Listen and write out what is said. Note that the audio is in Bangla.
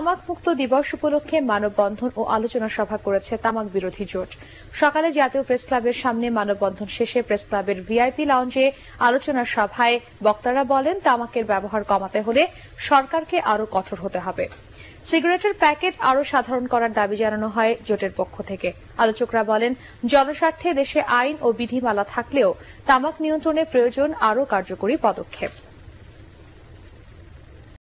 তামাক মুক্ত দিবস উপলক্ষে মানববন্ধন ও আলোচনা সভা করেছে তামাক বিরোধী জোট সকালে জাতীয় প্রেসক্লাবের সামনে মানববন্ধন শেষে প্রেসক্লাবের ভিআইপি লাউঞ্জে আলোচনা সভায় বক্তারা বলেন তামাকের ব্যবহার কমাতে হলে সরকারকে আরও কঠোর হতে হবে সিগারেটের প্যাকেট আরও সাধারণ করার দাবি জানানো হয় জোটের পক্ষ থেকে আলোচকরা বলেন জনস্বার্থে দেশে আইন ও বিধিমালা থাকলেও তামাক নিয়ন্ত্রণে প্রয়োজন আরও কার্যকরী পদক্ষেপ